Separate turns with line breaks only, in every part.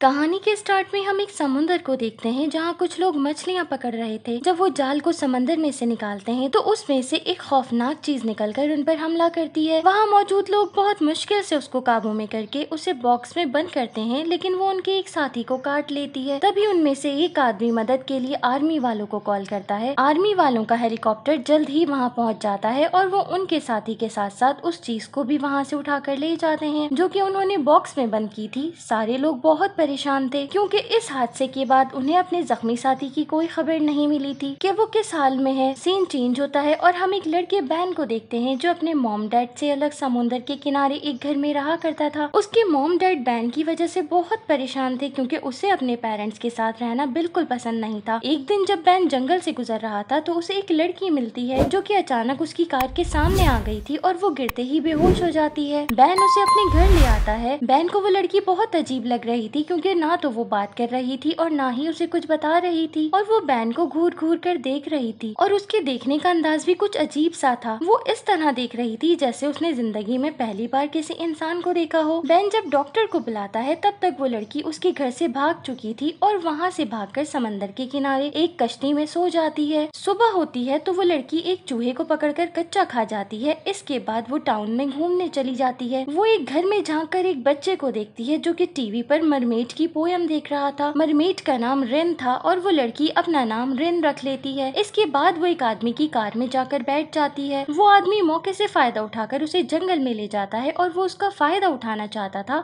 कहानी के स्टार्ट में हम एक समुंदर को देखते हैं जहाँ कुछ लोग मछलियाँ पकड़ रहे थे जब वो जाल को समंदर में से निकालते हैं तो उसमें से एक खौफनाक चीज निकलकर उन पर हमला करती है वहाँ मौजूद लोग बहुत मुश्किल से उसको काबू में करके उसे बॉक्स में बंद करते हैं लेकिन वो उनके एक साथी को काट लेती है तभी उनमें से एक आदमी मदद के लिए आर्मी वालों को कॉल करता है आर्मी वालों का हेलीकॉप्टर जल्द ही वहाँ पहुँच जाता है और वो उनके साथी के साथ साथ उस चीज को भी वहाँ से कर ले जाते हैं जो की उन्होंने बॉक्स में बंद की थी सारे लोग बहुत परेशान थे क्योंकि इस हादसे के बाद उन्हें अपने जख्मी साथी की कोई खबर नहीं मिली थी कि वो किस हाल में है सीन चेंज होता है और हम एक लड़के बहन को देखते हैं जो अपने मोम डैड से अलग समुंदर के किनारे एक घर में रहा करता था उसके मोम डैड बैन की वजह से बहुत परेशान थे क्योंकि उसे अपने पेरेंट्स के साथ रहना बिल्कुल पसंद नहीं था एक दिन जब बैन जंगल से गुजर रहा था तो उसे एक लड़की मिलती है जो कि अचानक उसकी कार के सामने आ गई थी और वो गिरते ही बेहोश हो जाती है बैन उसे अपने घर ले आता है बैन को वो लड़की बहुत अजीब लग रही थी क्योंकि सुनकर ना तो वो बात कर रही थी और ना ही उसे कुछ बता रही थी और वो बैन को घूर घूर कर देख रही थी और उसके देखने का अंदाज भी कुछ अजीब सा था वो इस तरह देख रही थी जैसे उसने जिंदगी में पहली बार किसी इंसान को देखा हो बैन जब डॉक्टर को बुलाता है तब तक वो लड़की उसके घर से भाग चुकी थी और वहाँ से भाग कर समंदर के किनारे एक कश्ती में सो जाती है सुबह होती है तो वो लड़की एक चूहे को पकड़कर कच्चा खा जाती है इसके बाद वो टाउन में घूमने चली जाती है वो एक घर में झाँक एक बच्चे को देखती है जो की टीवी पर मरमेड मरमेट की पोयम देख रहा था मरमेट का नाम रेन था और वो लड़की अपना नाम रेन रख लेती है इसके बाद वो एक आदमी की कार में जाकर बैठ जाती है वो आदमी मौके से फायदा उठाकर उसे जंगल में ले जाता है और वो उसका फायदा उठाना चाहता था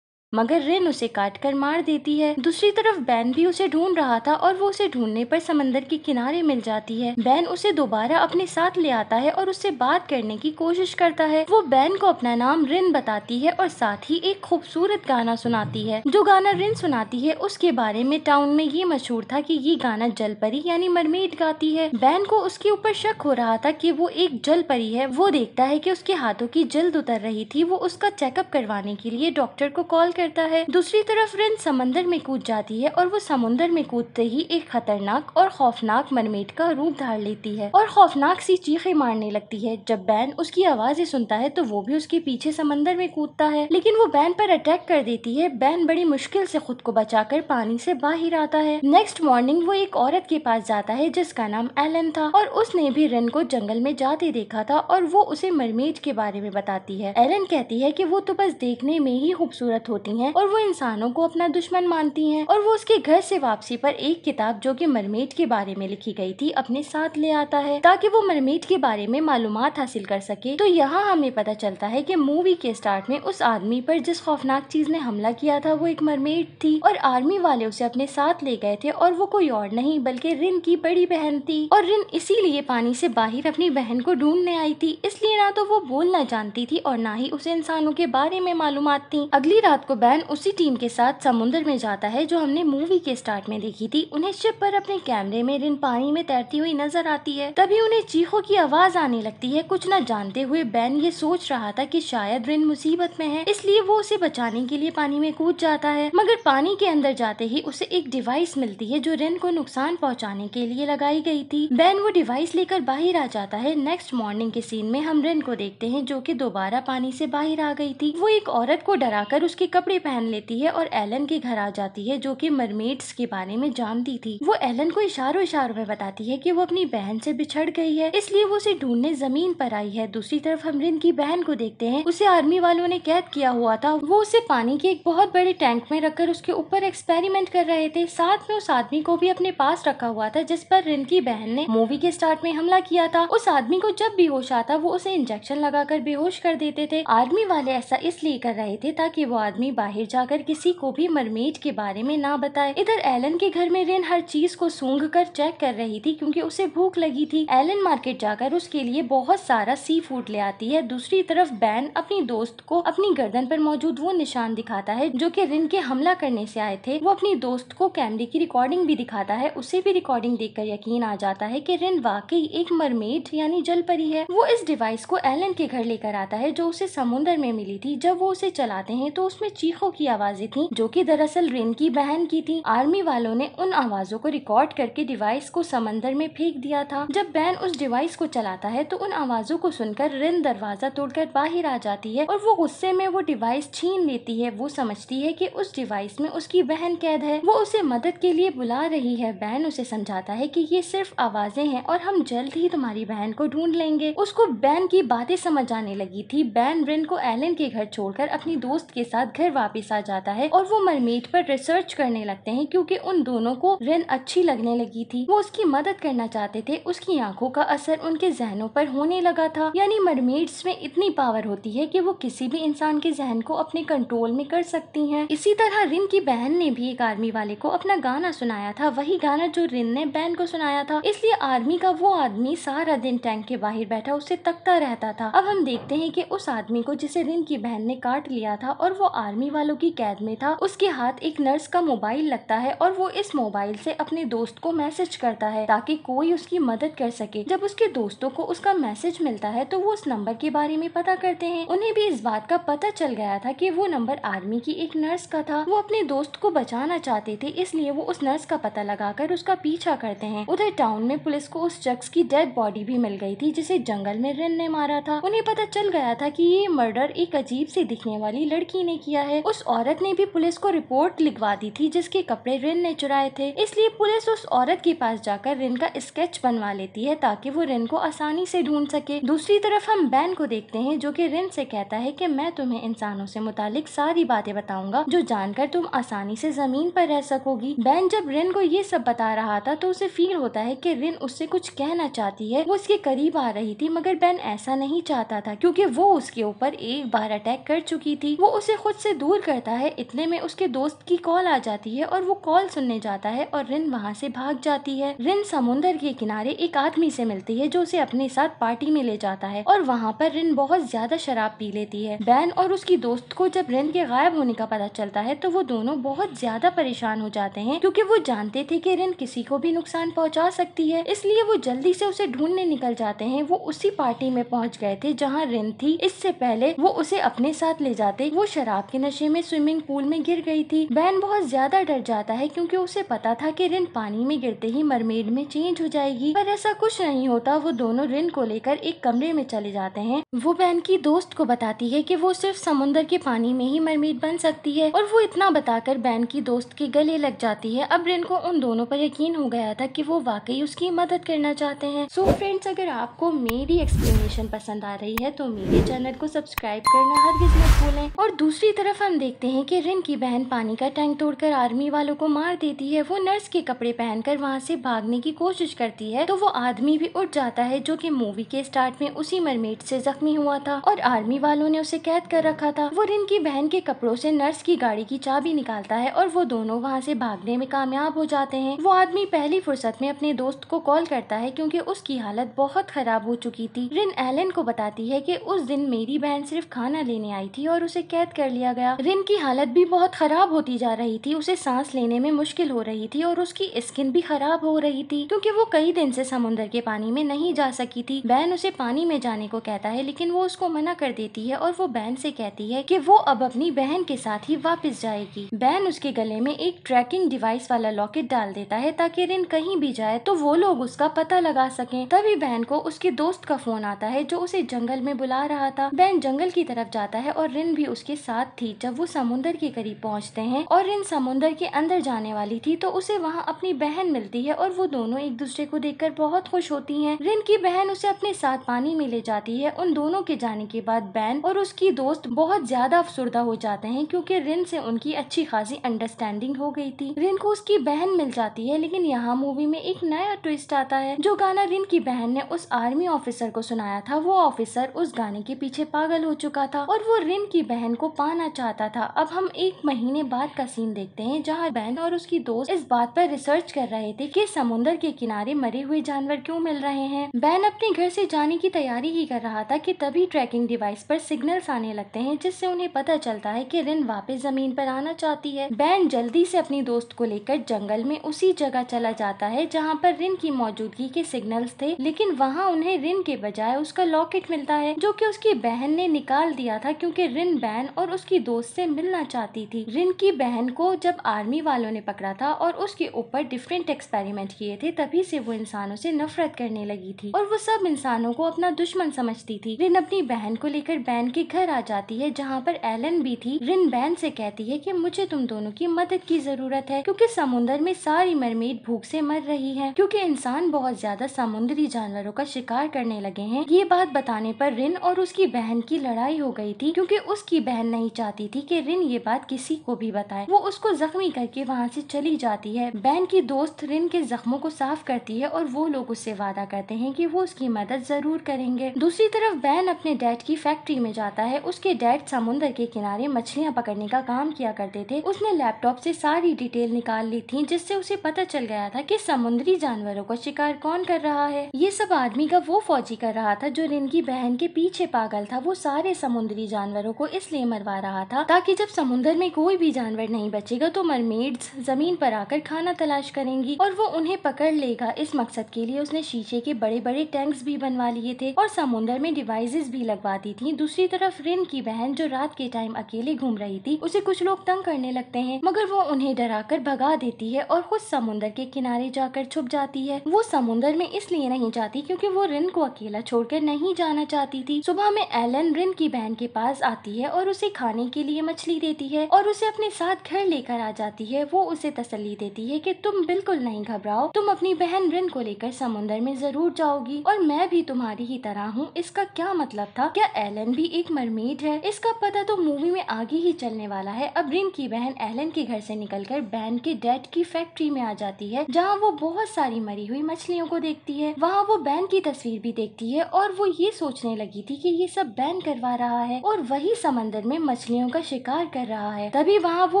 मगर रिन उसे काट कर मार देती है दूसरी तरफ बैन भी उसे ढूंढ रहा था और वो उसे ढूंढने पर समंदर के किनारे मिल जाती है बैन उसे दोबारा अपने साथ ले आता है और उससे बात करने की कोशिश करता है वो बैन को अपना नाम रिन बताती है और साथ ही एक खूबसूरत गाना सुनाती है जो गाना रिन सुनाती है उसके बारे में टाउन में ये मशहूर था की ये गाना जल यानी मरमेट गाती है बैन को उसके ऊपर शक हो रहा था की वो एक जल है वो देखता है की उसके हाथों की जल्द उतर रही थी वो उसका चेकअप करवाने के लिए डॉक्टर को कॉल करता है दूसरी तरफ रिन समंदर में कूद जाती है और वो समुन्दर में कूदते ही एक खतरनाक और खौफनाक मरमेट का रूप धार लेती है और खौफनाक सी चीखे मारने लगती है जब बैन उसकी आवाजें सुनता है तो वो भी उसके पीछे समंदर में कूदता है लेकिन वो बैन पर अटैक कर देती है बैन बड़ी मुश्किल से खुद को बचाकर पानी से बाहर आता है नेक्स्ट मॉर्निंग वो एक औरत के पास जाता है जिसका नाम एलन था और उसने भी रिन को जंगल में जाते देखा था और वो उसे मरमेज के बारे में बताती है एलन कहती है की वो तो बस देखने में ही खूबसूरत होती होती हैं और वो इंसानों को अपना दुश्मन मानती हैं और वो उसके घर से वापसी पर एक किताब जो कि मरमेट के बारे में लिखी गई थी अपने साथ ले आता है ताकि वो मरमेट के बारे में मालूम हासिल कर सके तो यहाँ हमें पता चलता है की मूवी के स्टार्ट में उस आदमी पर जिस खौफनाक चीज ने हमला किया था वो एक मरमेट थी और आर्मी वाले उसे अपने साथ ले गए थे और वो कोई और नहीं बल्कि रिन की बड़ी बहन थी और रिन इसीलिए पानी से बाहर अपनी बहन को ढूंढने आई थी इसलिए ना तो वो बोलना जानती थी और ना ही उसे इंसानों के बारे में मालूम थी अगली रात को बैन उसी टीम के साथ समुंदर में जाता है जो हमने मूवी के स्टार्ट में देखी थी उन्हें शिप पर अपने कैमरे में रिन पानी में तैरती हुई नजर आती है तभी उन्हें चीखों की आवाज आने लगती है कुछ न जानते हुए बैन ये सोच रहा था कि शायद रिन मुसीबत में है इसलिए वो उसे बचाने के लिए पानी में कूद जाता है मगर पानी के अंदर जाते ही उसे एक डिवाइस मिलती है जो रिन को नुकसान पहुँचाने के लिए लगाई गयी थी बैन वो डिवाइस लेकर बाहर आ जाता है नेक्स्ट मॉर्निंग के सीन में हम रिन को देखते है जो की दोबारा पानी से बाहर आ गई थी वो एक औरत को डरा उसके कप कपड़े पहन लेती है और एलन के घर आ जाती है जो कि मरमेड्स के बारे में जानती थी वो एलन को इशारों इशारों में बताती है कि वो अपनी बहन से बिछड़ गई है इसलिए वो उसे ढूंढने जमीन पर आई है दूसरी तरफ हम रिन की बहन को देखते हैं उसे आर्मी वालों ने कैद किया हुआ था वो उसे पानी के एक बहुत बड़े टैंक में रखकर उसके ऊपर एक्सपेरिमेंट कर रहे थे साथ में उस आदमी को भी अपने पास रखा हुआ था जिस पर रिन की बहन ने मूवी के स्टार्ट में हमला किया था उस आदमी को जब बेहोश आता वो उसे इंजेक्शन लगाकर बेहोश कर देते थे आर्मी वाले ऐसा इसलिए कर रहे थे ताकि वो आदमी बाहर जाकर किसी को भी मरमेड के बारे में ना बताए इधर एलन के घर में रेन हर चीज को सूंघ कर चेक कर रही थी क्योंकि उसे भूख लगी थी एलन मार्केट जाकर उसके लिए बहुत सारा सी फूड ले आती है दूसरी तरफ बैन अपनी दोस्त को अपनी गर्दन पर मौजूद वो निशान दिखाता है जो की रिन के हमला करने से आए थे वो अपनी दोस्त को कैमरे की रिकॉर्डिंग भी दिखाता है उसे भी रिकॉर्डिंग देख यकीन आ जाता है की रिन वाकई एक मरमेड यानी जल है वो इस डिवाइस को एलन के घर लेकर आता है जो उसे समुन्द्र में मिली थी जब वो उसे चलाते हैं तो उसमें चीखों की आवाजें थी जो कि दरअसल रेन की बहन की थी आर्मी वालों ने उन आवाजों को रिकॉर्ड करके डिवाइस को समंदर में फेंक दिया था जब बैन उस डिवाइस को चलाता है तो उन आवाजों को सुनकर रिन दरवाजा तोड़कर बाहर आ जाती है और वो गुस्से में वो डिवाइस छीन लेती है वो समझती है की उस डिवाइस में उसकी बहन कैद है वो उसे मदद के लिए बुला रही है बैन उसे समझाता है की ये सिर्फ आवाजें हैं और हम जल्द ही तुम्हारी बहन को ढूंढ लेंगे उसको बैन की बातें समझ आने लगी थी बैन रिन को एलन के घर छोड़कर अपनी दोस्त के साथ घर वापस आ जाता है और वो मरमेट पर रिसर्च करने लगते हैं क्योंकि उन दोनों को रेन अच्छी लगने लगी थी वो उसकी मदद करना चाहते थे उसकी आंखों का असर उनके जहनों पर होने लगा था यानी मरमेट्स में इतनी पावर होती है कि वो किसी भी इंसान के जहन को अपने कंट्रोल में कर सकती हैं इसी तरह रिन की बहन ने भी एक आर्मी वाले को अपना गाना सुनाया था वही गाना जो रिन ने बहन को सुनाया था इसलिए आर्मी का वो आदमी सारा दिन टैंक के बाहर बैठा उसे तकता रहता था अब हम देखते है की उस आदमी को जिसे रिन की बहन ने काट लिया था और वो आर्मी छावनी वालों की कैद में था उसके हाथ एक नर्स का मोबाइल लगता है और वो इस मोबाइल से अपने दोस्त को मैसेज करता है ताकि कोई उसकी मदद कर सके जब उसके दोस्तों को उसका मैसेज मिलता है तो वो उस नंबर के बारे में पता करते हैं उन्हें भी इस बात का पता चल गया था की वो नंबर आर्मी की एक नर्स का था वो अपने दोस्त को बचाना चाहते थे इसलिए वो उस नर्स का पता लगाकर उसका पीछा करते हैं उधर टाउन में पुलिस को उस शख्स की डेड बॉडी भी मिल गई थी जिसे जंगल में रिन ने मारा था उन्हें पता चल गया था कि ये मर्डर एक अजीब से दिखने वाली लड़की ने किया है है उस औरत ने भी पुलिस को रिपोर्ट लिखवा दी थी जिसके कपड़े रिन ने चुराए थे इसलिए पुलिस उस औरत के पास जाकर रिन का स्केच बनवा लेती है ताकि वो रिन को आसानी से ढूंढ सके दूसरी तरफ हम बैन को देखते हैं जो कि रिन से कहता है कि मैं तुम्हें इंसानों से मुतालिक सारी बातें बताऊंगा जो जानकर तुम आसानी से जमीन पर रह सकोगी बैन जब रिन को ये सब बता रहा था तो उसे फील होता है की रिन उससे कुछ कहना चाहती है वो उसके करीब आ रही थी मगर बैन ऐसा नहीं चाहता था क्यूँकी वो उसके ऊपर एक बार अटैक कर चुकी थी वो उसे खुद से दूर करता है इतने में उसके दोस्त की कॉल आ जाती है और वो कॉल सुनने जाता है और रिन वहाँ से भाग जाती है रिन समुन्दर के किनारे एक आदमी से मिलती है जो उसे अपने साथ पार्टी में ले जाता है और वहाँ पर रिन बहुत ज्यादा शराब पी लेती है बैन और उसकी दोस्त को जब रिन के गायब होने का पता चलता है तो वो दोनों बहुत ज्यादा परेशान हो जाते हैं क्योंकि वो जानते थे कि रिन किसी को भी नुकसान पहुंचा सकती है इसलिए वो जल्दी से उसे ढूंढने निकल जाते हैं वो उसी पार्टी में पहुंच गए थे जहां रिन थी इससे पहले वो उसे अपने साथ ले जाते वो शराब के नशे में स्विमिंग पूल में गिर गई थी बैन बहुत ज्यादा डर जाता है क्योंकि उसे पता था कि रिन पानी में गिरते ही मरमेड में चेंज हो जाएगी पर ऐसा कुछ नहीं होता वो दोनों रिन को लेकर एक कमरे में चले जाते हैं वो बैन की दोस्त को बताती है की वो सिर्फ समुन्दर के पानी में ही मरमेड बन सकती है और वो इतना बताकर बैन की दोस्त के गले लग जाती है अब रिन को उन दोनों पर यकीन हो गया था की वो वाकई उसकी मदद करना चाहते हैं सो फ्रेंड्स अगर आपको मेरी एक्सप्लेनेशन पसंद आ रही है तो मेरे चैनल को सब्सक्राइब करना हर किसी भूलें और दूसरी तरफ तरफ हम देखते हैं कि रिन की बहन पानी का टैंक तोड़कर आर्मी वालों को मार देती है वो नर्स के कपड़े पहनकर वहाँ से भागने की कोशिश करती है तो वो आदमी भी उठ जाता है जो कि मूवी के स्टार्ट में उसी मरमेट से जख्मी हुआ था और आर्मी वालों ने उसे कैद कर रखा था वो रिन की बहन के कपड़ों से नर्स की गाड़ी की चाबी निकालता है और वो दोनों वहाँ से भागने में कामयाब हो जाते हैं वो आदमी पहली फुर्सत में अपने दोस्त को कॉल करता है क्योंकि उसकी हालत बहुत खराब हो चुकी थी रिन एलन को बताती है की उस दिन मेरी बहन सिर्फ खाना लेने आई थी और उसे कैद कर लिया गया गया रिन की हालत भी बहुत खराब होती जा रही थी उसे सांस लेने में मुश्किल हो रही थी और उसकी स्किन भी खराब हो रही थी क्योंकि वो कई दिन से समुद्र के पानी में नहीं जा सकी थी बैन उसे पानी में जाने को कहता है लेकिन वो उसको मना कर देती है और वो बैन से कहती है कि वो अब अपनी बहन के साथ ही वापस जाएगी बैन उसके गले में एक ट्रैकिंग डिवाइस वाला लॉकेट डाल देता है ताकि रिन कहीं भी जाए तो वो लोग उसका पता लगा सके तभी बहन को उसके दोस्त का फोन आता है जो उसे जंगल में बुला रहा था बहन जंगल की तरफ जाता है और रिन भी उसके साथ थी जब वो समुन्दर के करीब पहुंचते हैं और रिन समुंदर के अंदर जाने वाली थी तो उसे वहाँ अपनी बहन मिलती है और वो दोनों एक दूसरे को देख बहुत खुश होती है रिन की बहन उसे अपने साथ पानी में ले जाती है उन दोनों के जाने के बाद बैन और उसकी दोस्त बहुत ज्यादा अफसरदा हो जाते हैं क्योंकि रिन से उनकी अच्छी खासी अंडरस्टैंडिंग हो गई थी रिन को उसकी बहन मिल जाती है लेकिन यहाँ मूवी में एक नया ट्विस्ट आता है जो गाना रिन की बहन ने उस आर्मी ऑफिसर को सुनाया था वो ऑफिसर उस गाने के पीछे पागल हो चुका था और वो रिन की बहन को पाना चाहता चाहता था अब हम एक महीने बाद का सीन देखते हैं जहाँ बैन और उसकी दोस्त इस बात पर रिसर्च कर रहे थे कि समुन्दर के किनारे मरे हुए जानवर क्यों मिल रहे हैं बैन अपने घर से जाने की तैयारी ही कर रहा था कि तभी ट्रैकिंग डिवाइस पर सिग्नल्स आने लगते हैं जिससे उन्हें पता चलता है कि रिन वापस जमीन पर आना चाहती है बैन जल्दी से अपनी दोस्त को लेकर जंगल में उसी जगह चला जाता है जहाँ पर रिन की मौजूदगी के सिग्नल्स थे लेकिन वहाँ उन्हें रिन के बजाय उसका लॉकेट मिलता है जो की उसकी बहन ने निकाल दिया था क्यूँकी रिन बैन और उसकी दोस्त दोस्त से मिलना चाहती थी रिन की बहन को जब आर्मी वालों ने पकड़ा था और उसके ऊपर डिफरेंट एक्सपेरिमेंट किए थे तभी से वो इंसानों से नफरत करने लगी थी और वो सब इंसानों को अपना दुश्मन समझती थी रिन अपनी बहन को लेकर बैन के घर आ जाती है जहाँ पर एलन भी थी रिन बैन से कहती है की मुझे तुम दोनों की मदद की जरूरत है क्यूँकी समुन्दर में सारी मरमेड भूख से मर रही है क्यूँकी इंसान बहुत ज्यादा समुन्द्री जानवरों का शिकार करने लगे है ये बात बताने पर रिन और उसकी बहन की लड़ाई हो गई थी क्योंकि उसकी बहन नहीं चाहती चाहती थी कि रिन ये बात किसी को भी बताए वो उसको जख्मी करके वहाँ से चली जाती है बैन की दोस्त रिन के जख्मों को साफ करती है और वो लोग उससे वादा करते हैं कि वो उसकी मदद जरूर करेंगे दूसरी तरफ बैन अपने डैड की फैक्ट्री में जाता है उसके डैड समुन्द्र के किनारे मछलियाँ पकड़ने का काम किया करते थे उसने लैपटॉप से सारी डिटेल निकाल ली थी जिससे उसे पता चल गया था की समुद्री जानवरों का शिकार कौन कर रहा है ये सब आदमी का वो फौजी कर रहा था जो रिन की बहन के पीछे पागल था वो सारे समुद्री जानवरों को इसलिए मरवा रहा था ताकि जब समुन्दर में कोई भी जानवर नहीं बचेगा तो मरमेड जमीन पर आकर खाना तलाश करेंगी और वो उन्हें पकड़ लेगा इस मकसद के लिए उसने शीशे के बड़े बड़े टैंक्स भी बनवा लिए थे और समुन्दर में डिवाइसेस भी लगवा दी थी दूसरी तरफ रिन की बहन जो रात के टाइम अकेले घूम रही थी उसे कुछ लोग तंग करने लगते है मगर वो उन्हें डरा कर भगा देती है और खुद समुन्दर के किनारे जाकर छुप जाती है वो समुन्दर में इसलिए नहीं जाती क्यूँकी वो रिन को अकेला कर नहीं जाना चाहती थी सुबह में एलन रिन की बहन के पास आती है और उसे खाने के लिए मछली देती है और उसे अपने साथ घर लेकर आ जाती है वो उसे तसली देती है कि तुम बिल्कुल नहीं घबराओ तुम अपनी बहन रिन को लेकर समुन्दर में जरूर जाओगी और मैं भी तुम्हारी ही तरह हूँ इसका क्या मतलब था क्या एलन भी एक मरमेड है इसका पता तो मूवी में आगे ही चलने वाला है अब रिन की बहन एलन के घर से निकलकर बहन के डैड की फैक्ट्री में आ जाती है जहाँ वो बहुत सारी मरी हुई मछलियों को देखती है वहाँ वो बहन की तस्वीर भी देखती है और वो ये सोचने लगी थी की ये सब बैन करवा रहा है और वही समंदर में मछलियों परेशानियों का शिकार कर रहा है तभी वहाँ वो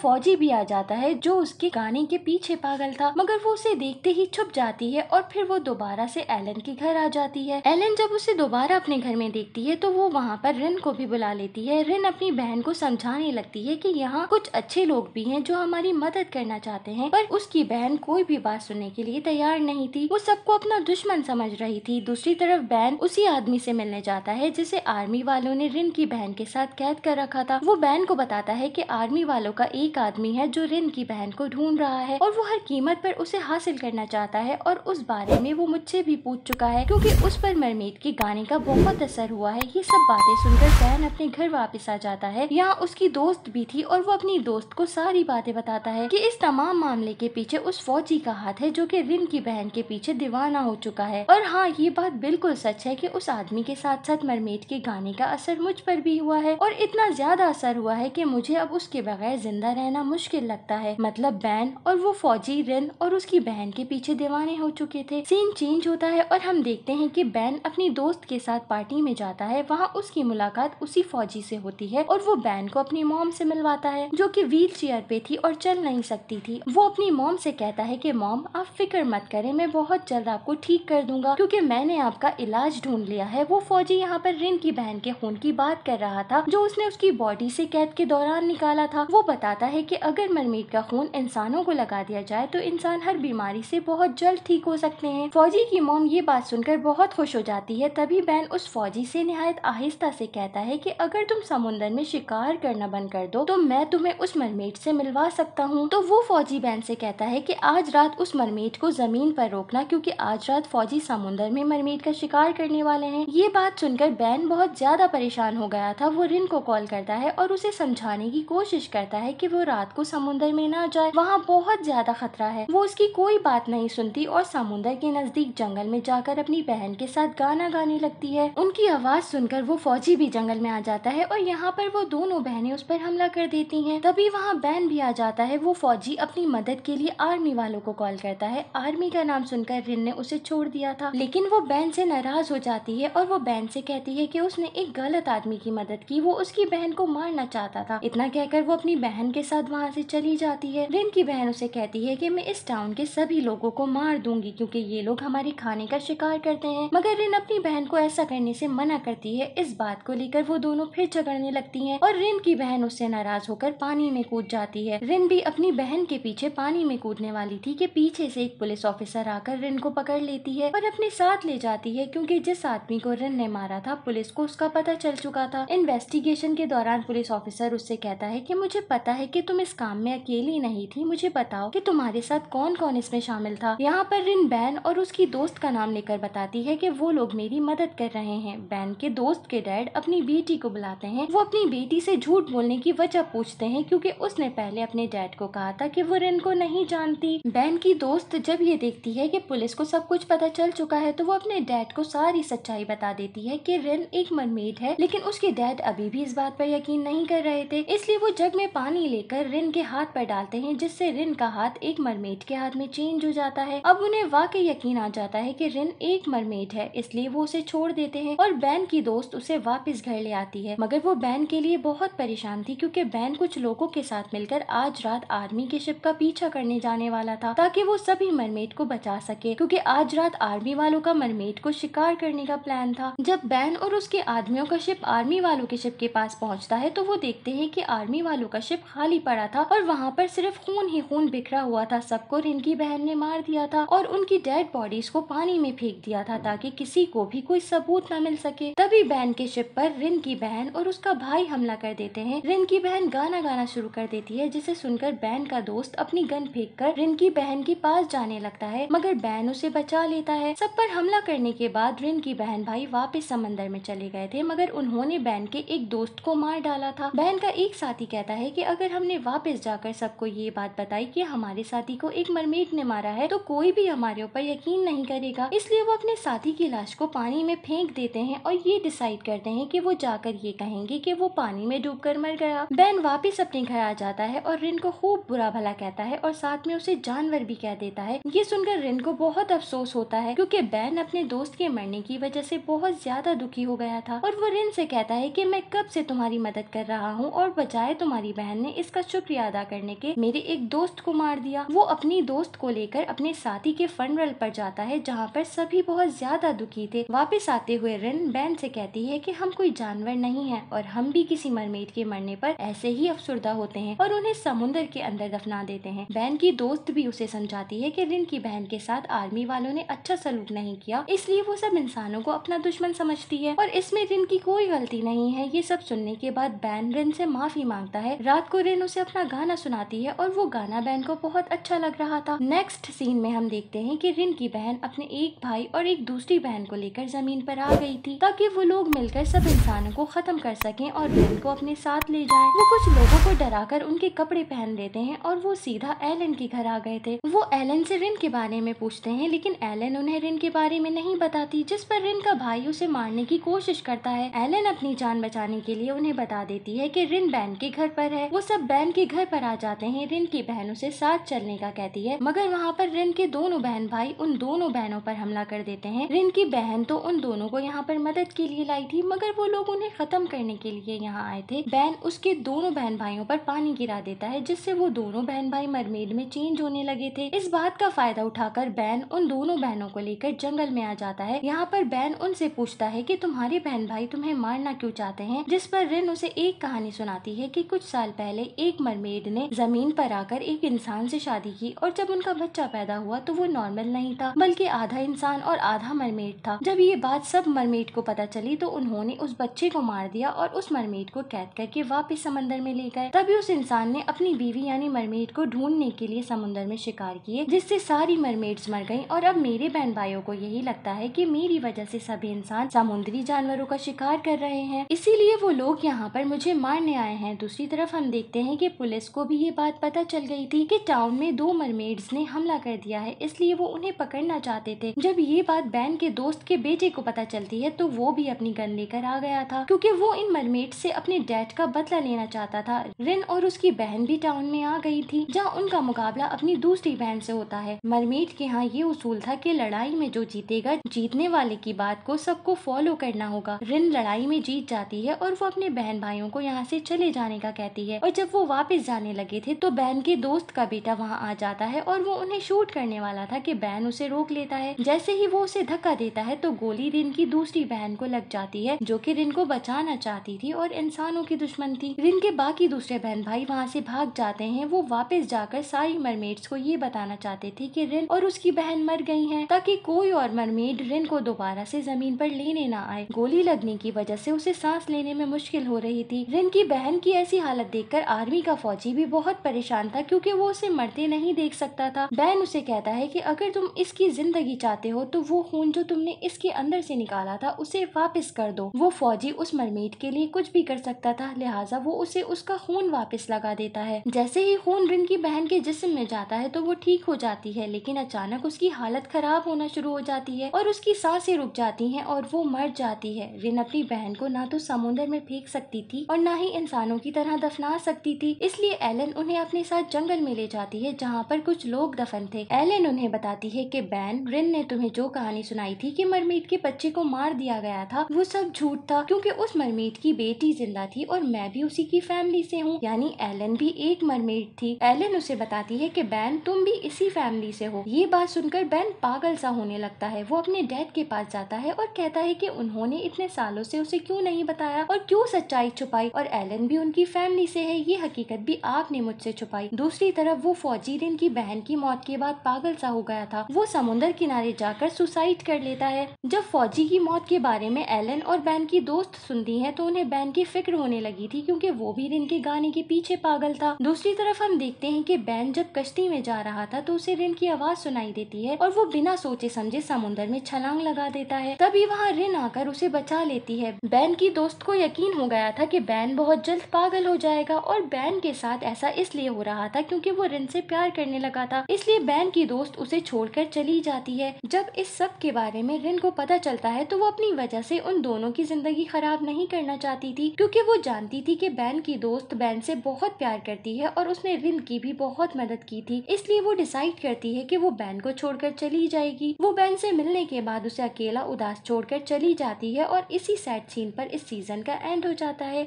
फौजी भी आ जाता है जो उसके गाने के पीछे पागल था मगर वो उसे देखते ही छुप जाती है और फिर वो दोबारा से एलन के घर आ जाती है एलन जब उसे दोबारा अपने घर में देखती है तो वो वहाँ पर रिन को भी बुला लेती है रिन अपनी बहन को समझाने लगती है की यहाँ कुछ अच्छे लोग भी है जो हमारी मदद करना चाहते है पर उसकी बहन कोई भी बात सुनने के लिए तैयार नहीं थी वो सबको अपना दुश्मन समझ रही थी दूसरी तरफ बहन उसी आदमी से मिलने जाता है जिसे आर्मी वालों ने रिन की बहन के साथ कैद कर रखा था वो बहन को बताता है कि आर्मी वालों का एक आदमी है जो रिन की बहन को ढूंढ रहा है और वो हर कीमत पर उसे हासिल करना चाहता है और उस बारे में वो मुझसे भी पूछ चुका है क्योंकि उस पर मरमेद के गाने का बहुत असर हुआ है ये सब बातें सुनकर बहन अपने घर वापस आ जाता है यहाँ उसकी दोस्त भी थी और वो अपनी दोस्त को सारी बातें बताता है की इस तमाम मामले के पीछे उस फौजी का हाथ है जो की रिन की बहन के पीछे दीवाना हो चुका है और हाँ ये बात बिल्कुल सच है की उस आदमी के साथ साथ मरमेद के गाने का असर मुझ पर भी हुआ है और इतना ज्यादा असर हुआ है कि मुझे अब उसके बगैर जिंदा रहना मुश्किल लगता है मतलब बैन और वो फौजी रिन और उसकी बहन के पीछे दीवाने हो चुके थे सीन चेंज होता है और हम देखते हैं कि बैन अपनी दोस्त के साथ पार्टी में जाता है वहाँ उसकी मुलाकात उसी फौजी से होती है और वो बैन को अपनी मोम से मिलवाता है जो कि व्हील चेयर पे थी और चल नहीं सकती थी वो अपनी मोम से कहता है कि मोम आप फिक्र मत करें मैं बहुत जल्द आपको ठीक कर दूंगा क्योंकि मैंने आपका इलाज ढूंढ लिया है वो फौजी यहाँ पर रिन की बहन के खून की बात कर रहा था जो उसने उसकी बॉडी से कैद के दौरान निकाला था वो बताता है कि अगर मरमेट का खून इंसानों को लगा दिया जाए तो इंसान हर बीमारी से बहुत जल्द ठीक हो सकते हैं फौजी की मोम ये बात सुनकर बहुत खुश हो जाती है तभी बैन उस फौजी से नहायत आहिस्ता से कहता है कि अगर तुम समुंदर में शिकार करना बंद कर दो तो मैं तुम्हें उस मरमेट से मिलवा सकता हूँ तो वो फौजी बैन से कहता है की आज रात उस मरमेट को जमीन पर रोकना क्यूँकी आज रात फौजी समुंदर में मरमेट का शिकार करने वाले है ये बात सुनकर बैन बहुत ज्यादा परेशान हो गया था वो रिन को कॉल करता है और उसे समझाने की कोशिश करता है कि वो रात को समुंदर में ना जाए वहाँ बहुत ज्यादा खतरा है वो उसकी कोई बात नहीं सुनती और समुद्र के नजदीक जंगल में जाकर अपनी बहन के साथ गाना गाने लगती है उनकी आवाज सुनकर वो फौजी भी जंगल में आ जाता है और यहाँ पर वो दोनों बहनें उस पर हमला कर देती हैं तभी वहाँ बैन भी आ जाता है वो फौजी अपनी मदद के लिए आर्मी वालों को कॉल करता है आर्मी का नाम सुनकर रिन ने उसे छोड़ दिया था लेकिन वो बैन से नाराज हो जाती है और वो बैन से कहती है कि उसने एक गलत आदमी की मदद की वो उसकी बहन को मारना चाहता था इतना कहकर वो अपनी बहन के साथ वहाँ से चली जाती है रिन की बहन उसे कहती है की मैं इस टाउन के सभी लोगों को मार दूंगी क्यूँकी ये लोग हमारे खाने का शिकार करते हैं मगर रिन अपनी बहन को ऐसा करने से मना करती है इस बात को लेकर वो दोनों फिर झगड़ने लगती हैं और रिन की बहन उससे नाराज होकर पानी में कूद जाती है रिन भी अपनी बहन के पीछे पानी में कूदने वाली थी कि पीछे से एक पुलिस ऑफिसर आकर रिन को पकड़ लेती है और अपने साथ ले जाती है क्योंकि जिस आदमी को रिन ने मारा था पुलिस को उसका पता चल चुका था इन्वेस्टिगेशन के दौरान पुलिस पुलिस ऑफिसर उससे कहता है कि मुझे पता है कि तुम इस काम में अकेली नहीं थी मुझे बताओ कि तुम्हारे साथ कौन कौन इसमें शामिल था यहाँ पर रिन बैन और उसकी दोस्त का नाम लेकर बताती है कि वो लोग मेरी मदद कर रहे हैं बैन के दोस्त के डैड अपनी बेटी को बुलाते हैं वो अपनी बेटी से झूठ बोलने की वजह पूछते हैं क्योंकि उसने पहले अपने डैड को कहा था कि वो रिन को नहीं जानती बैन की दोस्त जब ये देखती है कि पुलिस को सब कुछ पता चल चुका है तो वो अपने डैड को सारी सच्चाई बता देती है कि रिन एक मनमेड है लेकिन उसके डैड अभी भी इस बात पर यकीन नहीं नहीं कर रहे थे इसलिए वो जग में पानी लेकर रिन के हाथ पर डालते हैं जिससे रिन का हाथ एक मरमेट के हाथ में चेंज हो जाता है अब उन्हें वाकई यकीन आ जाता है कि रिन एक मरमेट है इसलिए वो उसे छोड़ देते हैं और बैन की दोस्त उसे वापस घर ले आती है मगर वो बैन के लिए बहुत परेशान थी क्योंकि बैन कुछ लोगों के साथ मिलकर आज रात आर्मी के शिप का पीछा करने जाने वाला था ताकि वो सभी मरमेट को बचा सके क्योंकि आज रात आर्मी वालों का मरमेट को शिकार करने का प्लान था जब बैन और उसके आदमियों का शिप आर्मी वालों के शिप के पास पहुंचता है तो वो देखते हैं कि आर्मी वालों का शिप खाली पड़ा था और वहाँ पर सिर्फ खून ही खून बिखरा हुआ था सबको की बहन ने मार दिया था और उनकी डेड बॉडीज को पानी में फेंक दिया था ताकि किसी को भी कोई सबूत न मिल सके तभी बहन के शिप पर रिन की बहन और उसका भाई हमला कर देते हैं रिन की बहन गाना गाना शुरू कर देती है जिसे सुनकर बहन का दोस्त अपनी गन फेंक कर रिन की बहन के पास जाने लगता है मगर बहन उसे बचा लेता है सब पर हमला करने के बाद रिन की बहन भाई वापस समंदर में चले गए थे मगर उन्होंने बहन के एक दोस्त को मार डाला था बहन का एक साथी कहता है कि अगर हमने वापस जाकर सबको ये बात बताई कि हमारे साथी को एक मरमेट ने मारा है तो कोई भी हमारे ऊपर यकीन नहीं करेगा इसलिए वो अपने साथी की लाश को पानी में फेंक देते हैं और ये डिसाइड करते हैं कि वो जाकर ये कहेंगे कि वो पानी में डूब कर मर गया बहन वापिस अपने घर आ जाता है और रिन को खूब बुरा भला कहता है और साथ में उसे जानवर भी कह देता है ये सुनकर रिन को बहुत अफसोस होता है क्योंकि बहन अपने दोस्त के मरने की वजह से बहुत ज्यादा दुखी हो गया था और वो रिन से कहता है कि मैं कब से तुम्हारी मदद कर रहा हूँ और बजाय तुम्हारी बहन ने इसका शुक्रिया अदा करने के मेरे एक दोस्त को मार दिया वो अपनी दोस्त को लेकर अपने साथी के फंडरल पर जाता है जहाँ पर सभी बहुत ज्यादा दुखी थे वापस आते हुए रिन बैन से कहती है कि हम कोई जानवर नहीं है और हम भी किसी मरमेट के मरने पर ऐसे ही अफसरदा होते हैं और उन्हें समुन्दर के अंदर दफना देते हैं बहन की दोस्त भी उसे समझाती है की रिन की बहन के साथ आर्मी वालों ने अच्छा सलूक नहीं किया इसलिए वो सब इंसानों को अपना दुश्मन समझती है और इसमें रिन की कोई गलती नहीं है ये सब सुनने के बाद बैन मैन रिन से माफी मांगता है रात को रिन उसे अपना गाना सुनाती है और वो गाना बहन को बहुत अच्छा लग रहा था नेक्स्ट सीन में हम देखते हैं कि रिन की बहन अपने एक भाई और एक दूसरी बहन को लेकर जमीन पर आ गई थी ताकि वो लोग मिलकर सब इंसानों को खत्म कर सके और रिन को अपने साथ ले जाए वो कुछ लोगो को कर उनके कपड़े पहन देते हैं और वो सीधा एलन के घर आ गए थे वो एलन से रिन के बारे में पूछते हैं लेकिन एलन उन्हें रिन के बारे में नहीं बताती जिस पर रिन का भाई उसे मारने की कोशिश करता है एलन अपनी जान बचाने के लिए उन्हें बता देती कहती है कि रिन बहन के घर पर है वो सब बहन के घर पर आ जाते हैं रिन की बहन उसे साथ चलने का कहती है मगर वहाँ पर रिन के दोनों बहन भाई उन दोनों बहनों पर हमला कर देते हैं रिन की बहन तो उन दोनों को यहाँ पर मदद के लिए लाई थी मगर वो लोग उन्हें खत्म करने के लिए यहाँ आए थे बहन उसके दोनों बहन भाइयों पर पानी गिरा देता है जिससे वो दोनों बहन भाई मरमेड में चेंज होने लगे थे इस बात का फायदा उठाकर बहन उन दोनों बहनों को लेकर जंगल में आ जाता है यहाँ पर बहन उनसे पूछता है की तुम्हारे बहन भाई तुम्हें मारना क्यों चाहते हैं जिस पर रिन उसे एक एक कहानी सुनाती है कि कुछ साल पहले एक मरमेड ने जमीन पर आकर एक इंसान से शादी की और जब उनका बच्चा पैदा हुआ तो वो नॉर्मल नहीं था बल्कि आधा इंसान और आधा मरमेड था जब ये बात सब मरमेड को पता चली तो उन्होंने उस बच्चे को मार दिया और उस मरमेड को कैद करके वापिस समंदर में ले गए तभी उस इंसान ने अपनी बीवी यानी मरमेड को ढूंढने के लिए समुन्द्र में शिकार किए जिससे सारी मरमेड मर गयी और अब मेरे बहन भाइयों को यही लगता है की मेरी वजह ऐसी सभी इंसान समुन्द्री जानवरों का शिकार कर रहे हैं इसीलिए वो लोग यहाँ पर मुझे मुझे मारने आए हैं दूसरी तरफ हम देखते हैं कि पुलिस को भी ये बात पता चल गई थी कि टाउन में दो मरमेड्स ने हमला कर दिया है इसलिए वो उन्हें पकड़ना चाहते थे जब ये बात बैन के दोस्त के बेटे को पता चलती है तो वो भी अपनी गन लेकर आ गया था क्योंकि वो इन मरमेड से अपने डैड का बदला लेना चाहता था रिन और उसकी बहन भी टाउन में आ गई थी जहाँ उनका मुकाबला अपनी दूसरी बहन से होता है मरमेड के यहाँ ये उसूल था की लड़ाई में जो जीतेगा जीतने वाले की बात को सबको फॉलो करना होगा रिन लड़ाई में जीत जाती है और वो अपने बहन भाइयों बहन को यहाँ से चले जाने का कहती है और जब वो वापस जाने लगे थे तो बहन के दोस्त का बेटा वहाँ आ जाता है और वो उन्हें शूट करने वाला था कि बहन उसे रोक लेता है जैसे ही वो उसे धक्का देता है तो गोली रिन की दूसरी बहन को लग जाती है जो की रिन को बचाना चाहती थी और इंसानों की दुश्मन थी रिन के बाकी दूसरे बहन भाई वहाँ से भाग जाते हैं वो वापिस जाकर सारी मरमेड्स को ये बताना चाहते थे की रिन और उसकी बहन मर गई है ताकि कोई और मरमेड रिन को दोबारा से जमीन पर लेने ना आए गोली लगने की वजह से उसे सांस लेने में मुश्किल हो रही थी थी रिन की बहन की ऐसी हालत देखकर आर्मी का फौजी भी बहुत परेशान था क्योंकि वो उसे मरते नहीं देख सकता था बहन उसे कहता है कि अगर तुम इसकी जिंदगी चाहते हो तो वो खून जो तुमने इसके अंदर से निकाला था उसे वापस कर दो वो फौजी उस मरमेट के लिए कुछ भी कर सकता था लिहाजा वो उसे उसका खून वापस लगा देता है जैसे ही खून रिन की बहन के जिस्म में जाता है तो वो ठीक हो जाती है लेकिन अचानक उसकी हालत खराब होना शुरू हो जाती है और उसकी सांसें रुक जाती हैं और वो मर जाती है रिन अपनी बहन को ना तो समुन्द्र में फेंक सकती थी और ना ही इंसानों की तरह दफना सकती थी इसलिए एलन उन्हें अपने साथ जंगल में ले जाती है जहाँ पर कुछ लोग दफन थे एलन उन्हें बताती है की बैन रिन ने तुम्हें जो कहानी सुनाई थी की मरमीट के बच्चे को मार दिया गया था वो सब झूठ था क्यूँकी उस मरमीट की बेटी जिंदा थी और मैं भी उसी की फैमिली से हूँ यानी एलन भी एक मरमेड थी एलन उसे बताती है कि बैन तुम भी इसी फैमिली से हो ये बात सुनकर बैन पागल सा होने लगता है वो अपने डैड के पास जाता है और कहता है कि उन्होंने इतने सालों से उसे क्यों नहीं बताया और क्यों सच्चाई छुपा छुपाई और एलन भी उनकी फैमिली से है ये हकीकत भी आपने मुझसे छुपाई दूसरी तरफ वो फौजी दिन की बहन की मौत के बाद पागल सा हो गया था वो समुन्दर किनारे जाकर सुसाइड कर लेता है जब फौजी की मौत के बारे में एलन और बैन की दोस्त सुनती है तो उन्हें बैन की फिक्र होने लगी थी क्योंकि वो भी रिन के गाने के पीछे पागल था दूसरी तरफ हम देखते हैं कि बैन जब कश्ती में जा रहा था तो उसे रिन की आवाज सुनाई देती है और वो बिना सोचे समझे समुन्दर में छलांग लगा देता है तभी वहाँ रिन आकर उसे बचा लेती है बैन की दोस्त को यकीन हो गया था की बैन बहुत जल्द पागल हो जाएगा और बैन के साथ ऐसा इसलिए हो रहा था क्योंकि वो रिन से प्यार करने लगा था इसलिए बैन की दोस्त उसे छोड़कर चली जाती है जब इस सब के बारे में रिन को पता चलता है तो वो अपनी वजह से उन दोनों की जिंदगी खराब नहीं करना चाहती थी क्योंकि वो जानती थी कि बैन की दोस्त बैन से बहुत प्यार करती है और उसने रिन की भी बहुत मदद की थी इसलिए वो डिसाइड करती है की वो बैन को छोड़कर चली जाएगी वो बैन से मिलने के बाद उसे अकेला उदास छोड़कर चली जाती है और इसी सैड सीन पर इस सीजन का एंड हो जाता है